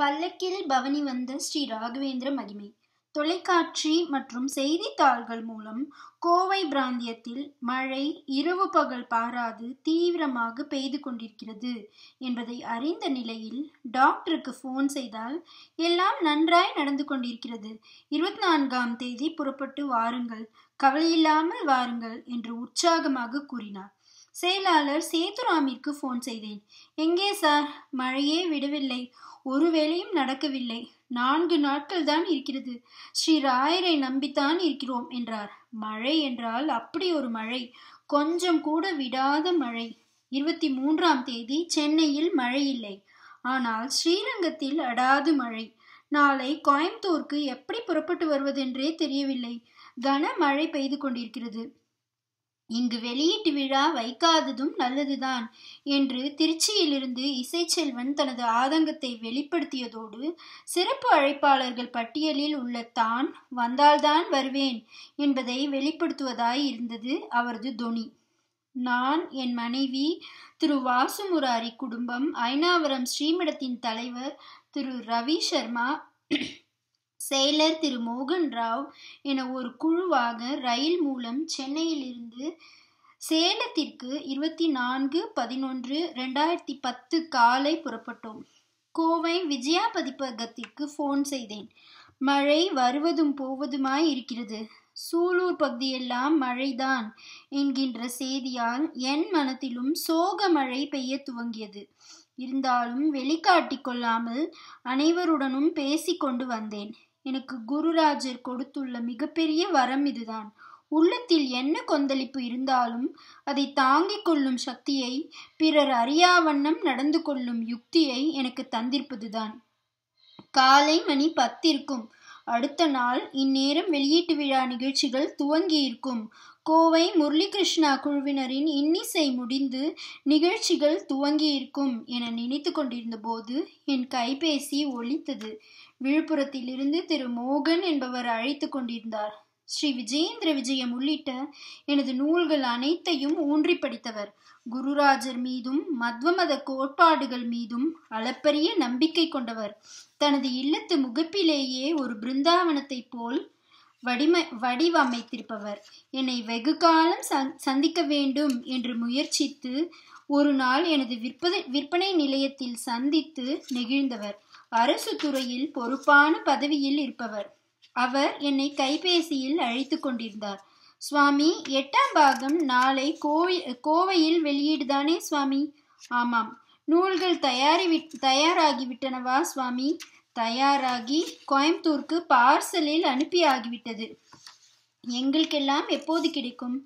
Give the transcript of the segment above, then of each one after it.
பல்லக்கில் பவனி வந்த ஸ்ரீ ராகவேந்திர மகிமை தொலைக்காட்சி மற்றும் செய்தித்தாள்கள் மூலம் கோவை பிராந்தியத்தில் மழை இரவு பகல் பாராது தீவிரமாக பெய்து கொண்டிருக்கிறது என்பதை அறிந்த நிலையில் டாக்டருக்கு ஃபோன் செய்தால் எல்லாம் நன்றாய் நடந்து கொண்டிருக்கிறது இருபத்தி நான்காம் தேதி புறப்பட்டு வாருங்கள் கவலையில்லாமல் வாருங்கள் என்று உற்சாகமாக கூறினார் செயலாளர் சேதுராமிற்கு ஃபோன் செய்தேன் எங்கே சார் மழையே விடவில்லை ஒரு வேலையும் நடக்கவில்லை நான்கு நாட்கள் தான் இருக்கிறது ஸ்ரீ ராயரை நம்பித்தான் இருக்கிறோம் என்றார் மழை என்றால் அப்படி ஒரு மழை கொஞ்சம் கூட விடாத மழை இருபத்தி மூன்றாம் தேதி சென்னையில் மழை இல்லை ஆனால் ஸ்ரீரங்கத்தில் அடாது மழை நாளை கோயம்புத்தூருக்கு எப்படி புறப்பட்டு வருவதென்றே தெரியவில்லை கன மழை பெய்து கொண்டிருக்கிறது இங்கு வெளியீட்டு விழா வைக்காததும் நல்லதுதான் என்று திருச்சியிலிருந்து இசைச்செல்வன் தனது ஆதங்கத்தை வெளிப்படுத்தியதோடு சிறப்பு அழைப்பாளர்கள் பட்டியலில் உள்ள தான் வந்தால்தான் வருவேன் என்பதை வெளிப்படுத்துவதாய் இருந்தது அவரது தொனி நான் என் மனைவி திரு வாசுமுராரி குடும்பம் ஐநாவரம் ஸ்ரீமடத்தின் தலைவர் திரு ரவி சர்மா செயலர் திரு மோகன் ராவ் என ஒரு குழுவாக ரயில் மூலம் சென்னையிலிருந்து சேலத்திற்கு இருபத்தி நான்கு பதினொன்று ரெண்டாயிரத்தி பத்து காலை புறப்பட்டோம் கோவை விஜயா பதிப்பகத்திற்கு ஃபோன் செய்தேன் மழை வருவதும் போவதுமாய் இருக்கிறது சூலூர் பகுதியெல்லாம் மழைதான் என்கின்ற செய்தியால் என் மனத்திலும் சோக மழை பெய்ய துவங்கியது இருந்தாலும் வெளிக்காட்டி கொள்ளாமல் அனைவருடனும் பேசிக்கொண்டு வந்தேன் எனக்கு குருராஜர் கொடுத்துள்ள மிகப்பெரிய வரம் இதுதான் உள்ளத்தில் என்ன கொந்தளிப்பு இருந்தாலும் அதை தாங்கிக் கொள்ளும் சக்தியை பிறர் அறியாவண்ணம் நடந்து கொள்ளும் யுக்தியை எனக்கு தந்திருப்பதுதான் காலை மணி பத்திருக்கும் அடுத்த நாள் இந்நேரம் வெளியீட்டு விழா நிகழ்ச்சிகள் துவங்கியிருக்கும் கோவை முரளிகிருஷ்ணா குழுவினரின் இன்னிசை முடிந்து நிகழ்ச்சிகள் துவங்கியிருக்கும் என நினைத்து கொண்டிருந்த போது என் கைபேசி ஒழித்தது விழுப்புரத்திலிருந்து திரு மோகன் என்பவர் அழைத்து கொண்டிருந்தார் ஸ்ரீ விஜயேந்திர விஜயம் உள்ளிட்ட எனது நூல்கள் அனைத்தையும் ஊன்றி படித்தவர் குருராஜர் மீதும் மத்வமத கோட்பாடுகள் மீதும் அளப்பரிய நம்பிக்கை கொண்டவர் தனது இல்லத்து முகப்பிலேயே ஒரு பிருந்தாவனத்தைப் போல் வடிமை வடிவமைத்திருப்பவர் என்னை வெகு காலம் சந்திக்க வேண்டும் என்று முயற்சித்து ஒரு நாள் எனது விற்பனை விற்பனை நிலையத்தில் சந்தித்து நெகிழ்ந்தவர் அரசு துறையில் பொறுப்பான பதவியில் இருப்பவர் அவர் என்னை கைபேசியில் அழைத்து கொண்டிருந்தார் சுவாமி எட்டாம் பாகம் நாளை கோவில் கோவையில் வெளியீடுதானே சுவாமி ஆமாம் நூல்கள் தயாரி தயாராகிவிட்டனவா சுவாமி தயாராகி கோயம்புத்தூருக்கு பார்சலில் அனுப்பி ஆகிவிட்டது எங்களுக்கெல்லாம் எப்போது கிடைக்கும்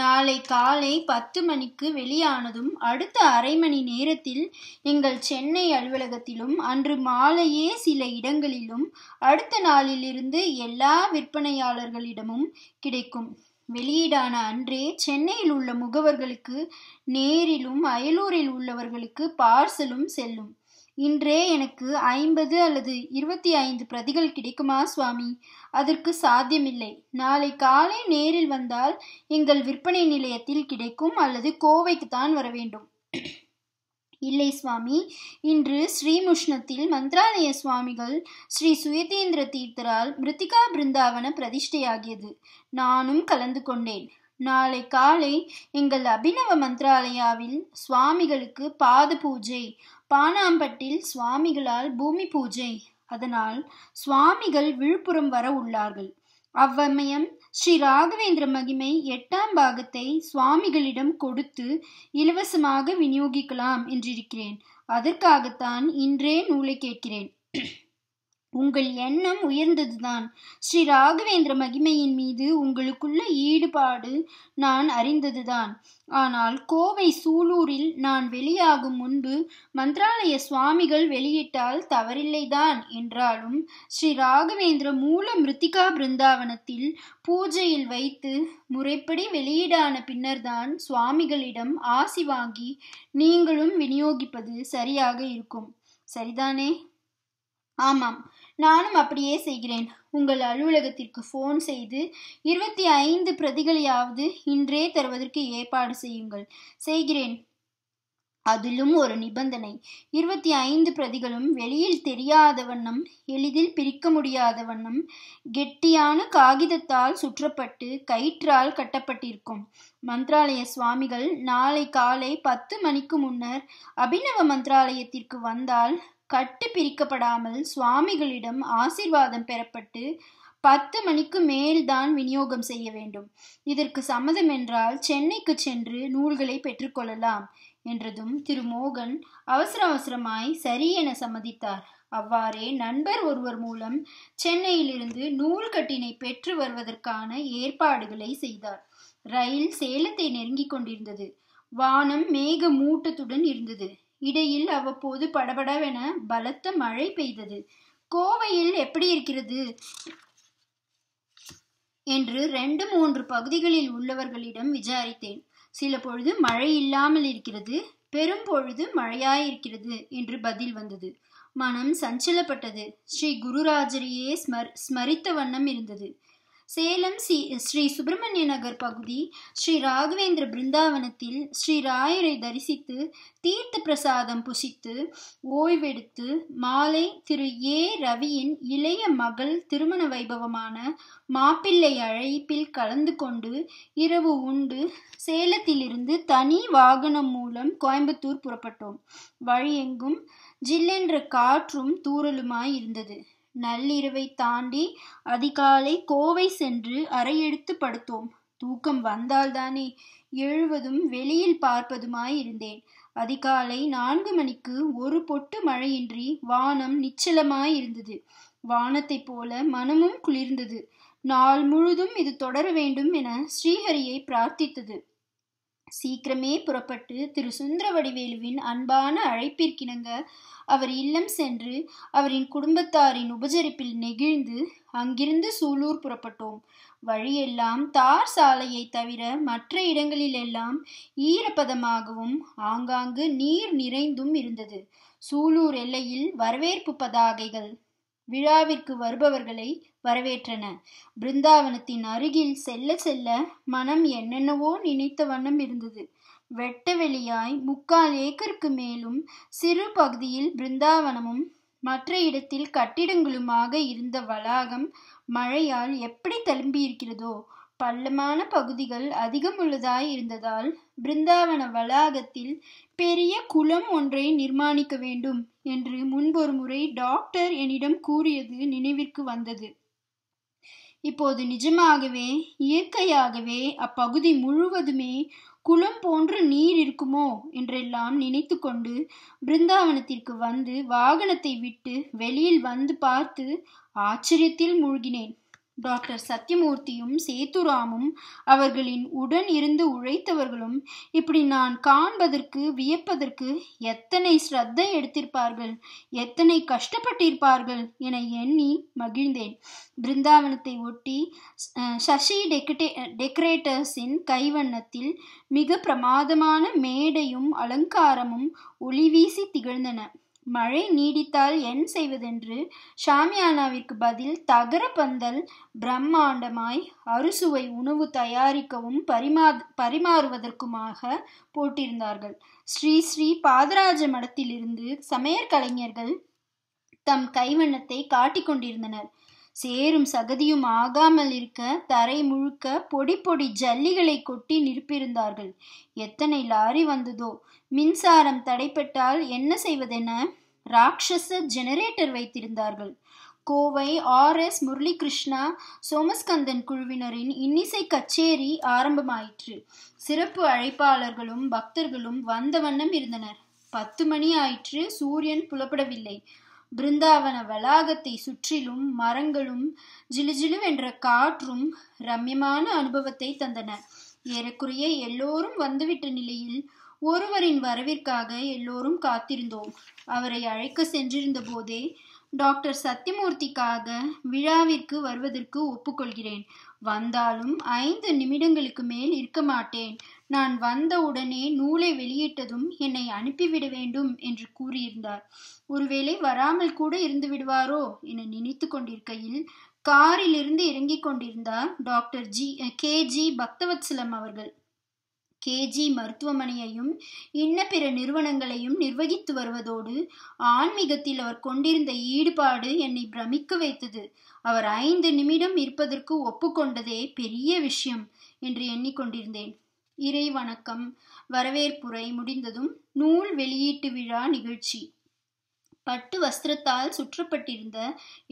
நாளை காலை பத்து மணிக்கு வெளியானதும் அடுத்த அரை மணி நேரத்தில் எங்கள் சென்னை அலுவலகத்திலும் அன்று மாலையே சில இடங்களிலும் அடுத்த நாளிலிருந்து எல்லா விற்பனையாளர்களிடமும் கிடைக்கும் வெளியீடான அன்றே சென்னையில் உள்ள முகவர்களுக்கு நேரிலும் அயலூரில் உள்ளவர்களுக்கு பார்சலும் செல்லும் இன்றே எனக்கு ஐம்பது அல்லது இருபத்தி ஐந்து பிரதிகள் கிடைக்குமா சுவாமி அதற்கு சாத்தியமில்லை நாளை காலை நேரில் வந்தால் எங்கள் விற்பனை நிலையத்தில் கிடைக்கும் அல்லது கோவைக்கு தான் வர வேண்டும் இல்லை சுவாமி இன்று ஸ்ரீமுஷ்ணத்தில் மந்திராலய சுவாமிகள் ஸ்ரீ சுயதேந்திர தீர்த்தரால் மிருத்திகா பிருந்தாவன பிரதிஷ்டையாகியது நானும் கலந்து கொண்டேன் நாளை காலை எங்கள் அபிநவ மந்திராலயாவில் சுவாமிகளுக்கு பாத பூஜை பானாம்பட்டில் சுவாமிகளால் பூமி பூஜை அதனால் சுவாமிகள் விழுப்புரம் வர உள்ளார்கள் அவ்வமயம் ஸ்ரீ ராகவேந்திர மகிமை எட்டாம் பாகத்தை சுவாமிகளிடம் கொடுத்து இலவசமாக விநியோகிக்கலாம் என்றிருக்கிறேன் அதற்காகத்தான் இன்றே நூலை கேட்கிறேன் உங்கள் எண்ணம் உயர்ந்ததுதான் ஸ்ரீ ராகவேந்திர மகிமையின் மீது உங்களுக்குள்ள ஈடுபாடு நான் அறிந்ததுதான் ஆனால் கோவை சூலூரில் நான் வெளியாகும் முன்பு மந்திராலய சுவாமிகள் வெளியிட்டால் தவறில்லைதான் என்றாலும் ஸ்ரீ ராகவேந்திர மூல மிருத்திகா பிருந்தாவனத்தில் பூஜையில் வைத்து முறைப்படி வெளியீடான பின்னர்தான் சுவாமிகளிடம் ஆசி வாங்கி நீங்களும் விநியோகிப்பது சரியாக இருக்கும் சரிதானே ஆமாம் நானும் அப்படியே செய்கிறேன் உங்கள் அலுவலகத்திற்கு ஃபோன் செய்து இருபத்தி ஐந்து பிரதிகளையாவது இன்றே தருவதற்கு ஏற்பாடு செய்யுங்கள் செய்கிறேன் அதிலும் ஒரு நிபந்தனை இருபத்தி ஐந்து பிரதிகளும் வெளியில் தெரியாத வண்ணம் எளிதில் பிரிக்க முடியாத வண்ணம் கெட்டியான காகிதத்தால் சுற்றப்பட்டு கயிற்றால் கட்டப்பட்டிருக்கும் மந்திராலய சுவாமிகள் நாளை காலை பத்து மணிக்கு முன்னர் அபிநவ மந்திராலயத்திற்கு வந்தால் கட்டு பிரிக்கப்படாமல் சுவாமிகளிடம் ஆசிர்வாதம் பெறப்பட்டு பத்து மணிக்கு மேல்தான் விநியோகம் செய்ய வேண்டும் இதற்கு சம்மதம் என்றால் சென்னைக்கு சென்று நூல்களை பெற்றுக்கொள்ளலாம் என்றதும் திரு மோகன் அவசர அவசரமாய் சரி என சம்மதித்தார் அவ்வாறே நண்பர் ஒருவர் மூலம் சென்னையிலிருந்து நூல்கட்டினை பெற்று வருவதற்கான ஏற்பாடுகளை செய்தார் ரயில் சேலத்தை நெருங்கிக் கொண்டிருந்தது வானம் மேக மூட்டத்துடன் இருந்தது இடையில் அவ்வப்போது படபடவென பலத்த மழை பெய்தது கோவையில் எப்படி இருக்கிறது என்று ரெண்டு மூன்று பகுதிகளில் உள்ளவர்களிடம் விசாரித்தேன் சில பொழுது மழை இல்லாமல் இருக்கிறது பெரும் பொழுது மழையாயிருக்கிறது என்று பதில் வந்தது மனம் சஞ்சலப்பட்டது ஸ்ரீ குருராஜரையே ஸ்மர் ஸ்மரித்த வண்ணம் இருந்தது சேலம் ஸ்ரீ சுப்பிரமணிய நகர் பகுதி ஸ்ரீ ராகவேந்திர பிருந்தாவனத்தில் ஸ்ரீ ராயரை தரிசித்து தீர்த்த பிரசாதம் புசித்து ஓய்வெடுத்து மாலை திரு ஏ ரவியின் இளைய மகள் திருமண வைபவமான மாப்பிள்ளை அழைப்பில் கலந்து கொண்டு இரவு உண்டு சேலத்திலிருந்து தனி வாகனம் மூலம் கோயம்புத்தூர் புறப்பட்டோம் வழியெங்கும் ஜில்லென்ற காற்றும் தூறலுமாய் இருந்தது நள்ளிரவை தாண்டி அதிகாலை கோவை சென்று அறையெடுத்து படுத்தோம் தூக்கம் வந்தால்தானே எழுவதும் வெளியில் பார்ப்பதுமாய் இருந்தேன் அதிகாலை நான்கு மணிக்கு ஒரு பொட்டு மழையின்றி வானம் நிச்சலமாய் இருந்தது வானத்தைப் போல மனமும் குளிர்ந்தது நாள் முழுதும் இது தொடர வேண்டும் என ஸ்ரீஹரியை பிரார்த்தித்தது சீக்கிரமே புறப்பட்டு திரு வடிவேலுவின் அன்பான அழைப்பிற்கிணங்க அவர் இல்லம் சென்று அவரின் குடும்பத்தாரின் உபசரிப்பில் நெகிழ்ந்து அங்கிருந்து சூலூர் புறப்பட்டோம் வழியெல்லாம் தார் சாலையை தவிர மற்ற இடங்களிலெல்லாம் ஈரப்பதமாகவும் ஆங்காங்கு நீர் நிறைந்தும் இருந்தது சூலூர் எல்லையில் வரவேற்பு பதாகைகள் விழாவிற்கு வருபவர்களை வரவேற்றன பிருந்தாவனத்தின் அருகில் செல்ல செல்ல மனம் என்னென்னவோ நினைத்த வண்ணம் இருந்தது வெட்ட வெளியாய் முக்கால் ஏக்கருக்கு மேலும் சிறு பகுதியில் பிருந்தாவனமும் மற்ற இடத்தில் கட்டிடங்களுமாக இருந்த வளாகம் மழையால் எப்படி இருக்கிறதோ பள்ளமான பகுதிகள் அதிகம் உள்ளதாய் இருந்ததால் பிருந்தாவன வளாகத்தில் பெரிய குளம் ஒன்றை நிர்மாணிக்க வேண்டும் என்று முன்பொரு முறை டாக்டர் என்னிடம் கூறியது நினைவிற்கு வந்தது இப்போது நிஜமாகவே இயற்கையாகவே அப்பகுதி முழுவதுமே குளம் போன்று நீர் இருக்குமோ என்றெல்லாம் நினைத்து கொண்டு பிருந்தாவனத்திற்கு வந்து வாகனத்தை விட்டு வெளியில் வந்து பார்த்து ஆச்சரியத்தில் மூழ்கினேன் டாக்டர் சத்யமூர்த்தியும் சேத்துராமும் அவர்களின் உடன் இருந்து உழைத்தவர்களும் இப்படி நான் காண்பதற்கு வியப்பதற்கு எத்தனை ஸ்ரத்தை எடுத்திருப்பார்கள் எத்தனை கஷ்டப்பட்டிருப்பார்கள் என எண்ணி மகிழ்ந்தேன் பிருந்தாவனத்தை ஒட்டி சசி டெக்கடே டெக்கரேட்டர்ஸின் கைவண்ணத்தில் மிக பிரமாதமான மேடையும் அலங்காரமும் ஒளிவீசி திகழ்ந்தன மழை நீடித்தால் என் செய்வதென்று ஷாமியானாவிற்கு பதில் தகர பந்தல் பிரம்மாண்டமாய் அறுசுவை உணவு தயாரிக்கவும் பரிமா பரிமாறுவதற்குமாக போட்டிருந்தார்கள் ஸ்ரீ ஸ்ரீ பாதராஜ மடத்திலிருந்து சமையற் கலைஞர்கள் தம் கைவண்ணத்தை காட்டிக் கொண்டிருந்தனர் சேரும் சகதியும் ஆகாமல் இருக்க தரை முழுக்க பொடி பொடி ஜல்லிகளை கொட்டி நிற்பிருந்தார்கள் எத்தனை லாரி வந்ததோ மின்சாரம் தடைப்பட்டால் என்ன செய்வதென ராட்சச ஜெனரேட்டர் வைத்திருந்தார்கள் கோவை ஆர் எஸ் முரளிகிருஷ்ணா சோமஸ்கந்தன் குழுவினரின் இன்னிசை கச்சேரி ஆரம்பமாயிற்று சிறப்பு அழைப்பாளர்களும் பக்தர்களும் வந்த வண்ணம் இருந்தனர் பத்து மணி ஆயிற்று சூரியன் புலப்படவில்லை பிருந்தாவன வளாகத்தை சுற்றிலும் மரங்களும் ஜிலுஜிலு என்ற காற்றும் ரம்யமான அனுபவத்தை தந்தன ஏறக்குறைய எல்லோரும் வந்துவிட்ட நிலையில் ஒருவரின் வரவிற்காக எல்லோரும் காத்திருந்தோம் அவரை அழைக்க சென்றிருந்த போதே டாக்டர் சத்தியமூர்த்திக்காக விழாவிற்கு வருவதற்கு ஒப்புக்கொள்கிறேன் வந்தாலும் ஐந்து நிமிடங்களுக்கு மேல் இருக்க மாட்டேன் நான் வந்த உடனே நூலை வெளியிட்டதும் என்னை அனுப்பிவிட வேண்டும் என்று கூறியிருந்தார் ஒருவேளை வராமல் கூட இருந்து விடுவாரோ என நினைத்து கொண்டிருக்கையில் காரிலிருந்து இறங்கிக் கொண்டிருந்தார் doctor G K G Bakthavatsalam அவர்கள் கேஜி மருத்துவமனையையும் இன்ன பிற நிறுவனங்களையும் நிர்வகித்து வருவதோடு ஆன்மீகத்தில் அவர் கொண்டிருந்த ஈடுபாடு என்னை பிரமிக்க வைத்தது அவர் ஐந்து நிமிடம் இருப்பதற்கு ஒப்புக்கொண்டதே பெரிய விஷயம் என்று எண்ணிக்கொண்டிருந்தேன் இறை வணக்கம் வரவேற்புரை முடிந்ததும் நூல் வெளியீட்டு விழா நிகழ்ச்சி பட்டு வஸ்திரத்தால் சுற்றப்பட்டிருந்த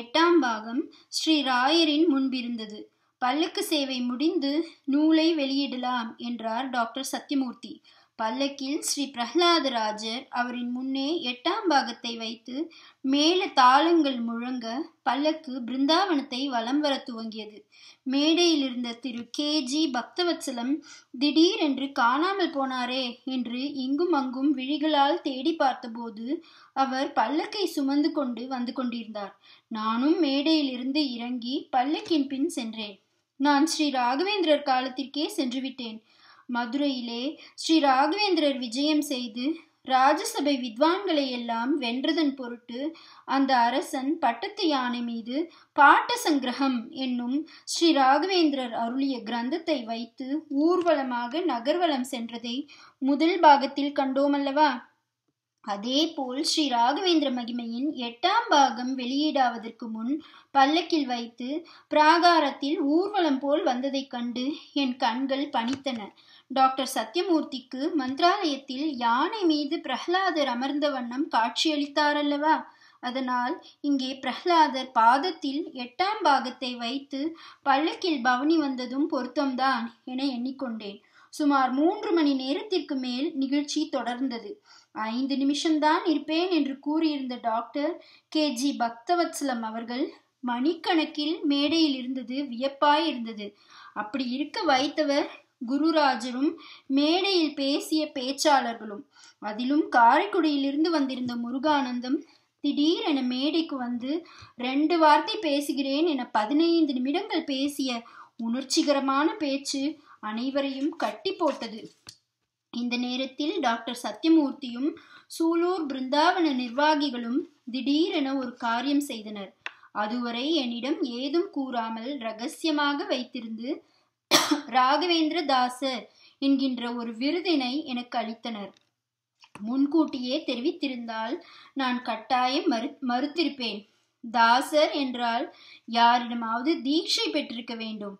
எட்டாம் பாகம் ஸ்ரீ ராயரின் முன்பிருந்தது பல்லுக்கு சேவை முடிந்து நூலை வெளியிடலாம் என்றார் டாக்டர் சத்தியமூர்த்தி பல்லக்கில் ஸ்ரீ பிரஹ்லாதராஜர் அவரின் முன்னே எட்டாம் பாகத்தை வைத்து மேல தாளங்கள் முழங்க பல்லக்கு பிருந்தாவனத்தை வலம் வர துவங்கியது மேடையில் இருந்த திரு கே ஜி பக்தவத்சலம் திடீரென்று காணாமல் போனாரே என்று இங்கும் அங்கும் விழிகளால் தேடி பார்த்தபோது அவர் பல்லக்கை சுமந்து கொண்டு வந்து கொண்டிருந்தார் நானும் மேடையிலிருந்து இறங்கி பல்லக்கின் பின் சென்றேன் நான் ஸ்ரீ ராகவேந்திரர் காலத்திற்கே சென்றுவிட்டேன் மதுரையிலே ஸ்ரீ ராகவேந்திரர் விஜயம் செய்து ராஜசபை வித்வான்களை எல்லாம் வென்றதன் பொருட்டு அந்த அரசன் பட்டத்து யானை மீது பாட்ட சங்கிரகம் என்னும் ஸ்ரீ ராகவேந்திரர் அருளிய கிரந்தத்தை வைத்து ஊர்வலமாக நகர்வலம் சென்றதை முதல் பாகத்தில் கண்டோமல்லவா அதேபோல் ஸ்ரீ ராகவேந்திர மகிமையின் எட்டாம் பாகம் வெளியீடாவதற்கு முன் பல்லக்கில் வைத்து பிராகாரத்தில் ஊர்வலம் போல் வந்ததைக் கண்டு என் கண்கள் பணித்தன டாக்டர் சத்யமூர்த்திக்கு மந்திராலயத்தில் யானை மீது பிரஹ்லாதர் அமர்ந்த வண்ணம் காட்சியளித்தாரல்லவா அதனால் இங்கே பிரஹ்லாதர் பாதத்தில் எட்டாம் பாகத்தை வைத்து பல்லக்கில் பவனி வந்ததும் பொருத்தம்தான் என எண்ணிக்கொண்டேன் சுமார் மூன்று மணி நேரத்திற்கு மேல் நிகழ்ச்சி தொடர்ந்தது ஐந்து நிமிஷம்தான் இருப்பேன் என்று கூறியிருந்த டாக்டர் கே ஜி பக்தவத்சலம் அவர்கள் மணிக்கணக்கில் மேடையில் இருந்தது வியப்பாய் இருந்தது அப்படி இருக்க வைத்தவர் குருராஜரும் மேடையில் பேசிய பேச்சாளர்களும் அதிலும் காரைக்குடியிலிருந்து வந்திருந்த முருகானந்தம் என மேடைக்கு வந்து ரெண்டு வார்த்தை பேசுகிறேன் என பதினைந்து நிமிடங்கள் பேசிய உணர்ச்சிகரமான பேச்சு அனைவரையும் கட்டி போட்டது இந்த நேரத்தில் டாக்டர் சத்யமூர்த்தியும் சூலூர் பிருந்தாவன நிர்வாகிகளும் திடீரென ஒரு காரியம் செய்தனர் அதுவரை என்னிடம் ஏதும் கூறாமல் ரகசியமாக வைத்திருந்து ராகவேந்திர தாசர் என்கின்ற ஒரு விருதினை எனக்கு அளித்தனர் முன்கூட்டியே தெரிவித்திருந்தால் நான் கட்டாயம் மறு மறுத்திருப்பேன் தாசர் என்றால் யாரிடமாவது தீட்சை பெற்றிருக்க வேண்டும்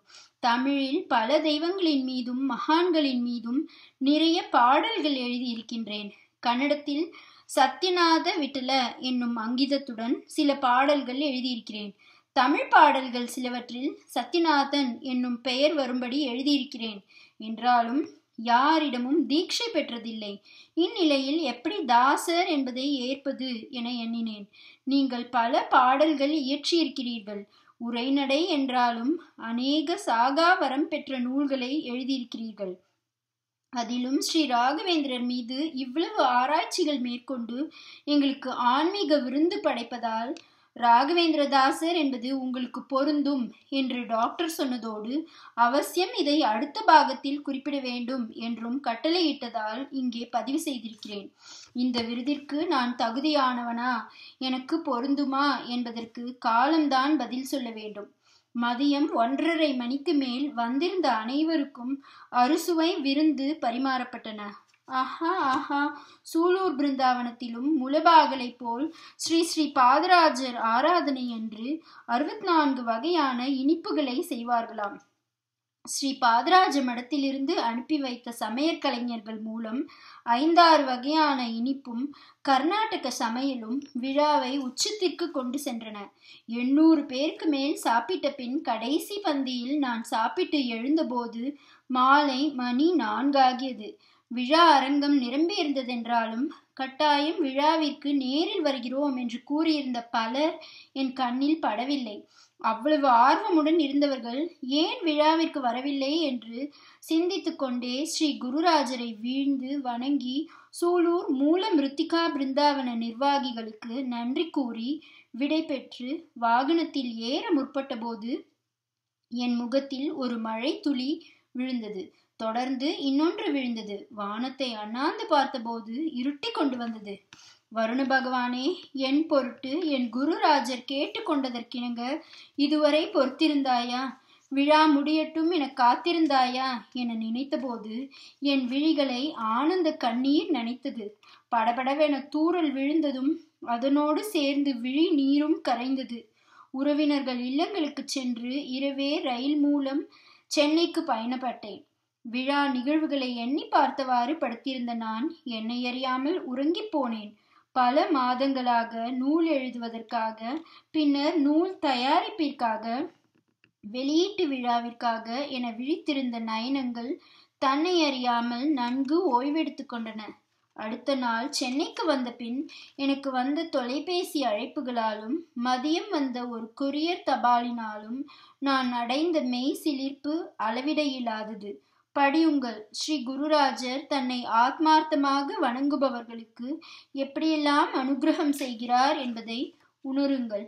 தமிழில் பல தெய்வங்களின் மீதும் மகான்களின் மீதும் நிறைய பாடல்கள் எழுதியிருக்கின்றேன் கன்னடத்தில் சத்யநாத விட்டல என்னும் அங்கிதத்துடன் சில பாடல்கள் எழுதியிருக்கிறேன் தமிழ் பாடல்கள் சிலவற்றில் சத்யநாதன் என்னும் பெயர் வரும்படி எழுதியிருக்கிறேன் என்றாலும் யாரிடமும் தீட்சை பெற்றதில்லை இந்நிலையில் எப்படி தாசர் என்பதை ஏற்பது என எண்ணினேன் நீங்கள் பல பாடல்கள் இயற்றியிருக்கிறீர்கள் உரைநடை என்றாலும் அநேக சாகா வரம் பெற்ற நூல்களை எழுதியிருக்கிறீர்கள் அதிலும் ஸ்ரீ ராகவேந்திரர் மீது இவ்வளவு ஆராய்ச்சிகள் மேற்கொண்டு எங்களுக்கு ஆன்மீக விருந்து படைப்பதால் ராகவேந்திர தாசர் என்பது உங்களுக்கு பொருந்தும் என்று டாக்டர் சொன்னதோடு அவசியம் இதை அடுத்த பாகத்தில் குறிப்பிட வேண்டும் என்றும் கட்டளையிட்டதால் இங்கே பதிவு செய்திருக்கிறேன் இந்த விருதிற்கு நான் தகுதியானவனா எனக்கு பொருந்துமா என்பதற்கு காலம்தான் பதில் சொல்ல வேண்டும் மதியம் ஒன்றரை மணிக்கு மேல் வந்திருந்த அனைவருக்கும் அறுசுவை விருந்து பரிமாறப்பட்டன ஆஹா ஆஹா சூலூர் பிருந்தாவனத்திலும் முலபாகலை போல் ஸ்ரீ ஸ்ரீ பாதராஜர் ஆராதனை என்று அறுபத்தி நான்கு வகையான இனிப்புகளை செய்வார்களாம் ஸ்ரீ பாதராஜ மடத்திலிருந்து அனுப்பி வைத்த சமையற் கலைஞர்கள் மூலம் ஐந்தாறு வகையான இனிப்பும் கர்நாடக சமையலும் விழாவை உச்சத்திற்கு கொண்டு சென்றன எண்ணூறு பேருக்கு மேல் சாப்பிட்ட பின் கடைசி பந்தியில் நான் சாப்பிட்டு எழுந்தபோது மாலை மணி நான்காகியது விழா அரங்கம் நிரம்பியிருந்ததென்றாலும் கட்டாயம் விழாவிற்கு நேரில் வருகிறோம் என்று கூறியிருந்த பலர் என் கண்ணில் படவில்லை அவ்வளவு ஆர்வமுடன் இருந்தவர்கள் ஏன் விழாவிற்கு வரவில்லை என்று சிந்தித்து கொண்டே ஸ்ரீ குருராஜரை வீழ்ந்து வணங்கி சூலூர் மூல மிருத்திகா பிருந்தாவன நிர்வாகிகளுக்கு நன்றி கூறி விடை பெற்று வாகனத்தில் ஏற முற்பட்டபோது என் முகத்தில் ஒரு மழை துளி விழுந்தது தொடர்ந்து இன்னொன்று விழுந்தது வானத்தை அண்ணாந்து பார்த்தபோது இருட்டி கொண்டு வந்தது வருண பகவானே என் பொருட்டு என் குருராஜர் கேட்டுக்கொண்டதற்கிணங்க இதுவரை பொறுத்திருந்தாயா விழா முடியட்டும் என காத்திருந்தாயா என நினைத்தபோது என் விழிகளை ஆனந்த கண்ணீர் நனைத்தது படபடவென தூரல் விழுந்ததும் அதனோடு சேர்ந்து விழி நீரும் கரைந்தது உறவினர்கள் இல்லங்களுக்கு சென்று இரவே ரயில் மூலம் சென்னைக்கு பயணப்பட்டேன் விழா நிகழ்வுகளை எண்ணி பார்த்தவாறு படுத்திருந்த நான் என்னை அறியாமல் உறங்கி போனேன் பல மாதங்களாக நூல் எழுதுவதற்காக பின்னர் நூல் தயாரிப்பிற்காக வெளியீட்டு விழாவிற்காக என விழித்திருந்த நயனங்கள் தன்னை அறியாமல் நன்கு ஓய்வெடுத்து கொண்டன அடுத்த நாள் சென்னைக்கு வந்த பின் எனக்கு வந்த தொலைபேசி அழைப்புகளாலும் மதியம் வந்த ஒரு கொரியர் தபாலினாலும் நான் அடைந்த மெய் சிலிர்ப்பு அளவிட இயலாதது படியுங்கள் ஸ்ரீ குருராஜர் தன்னை ஆத்மார்த்தமாக வணங்குபவர்களுக்கு எப்படியெல்லாம் அனுகிரகம் செய்கிறார் என்பதை உணருங்கள்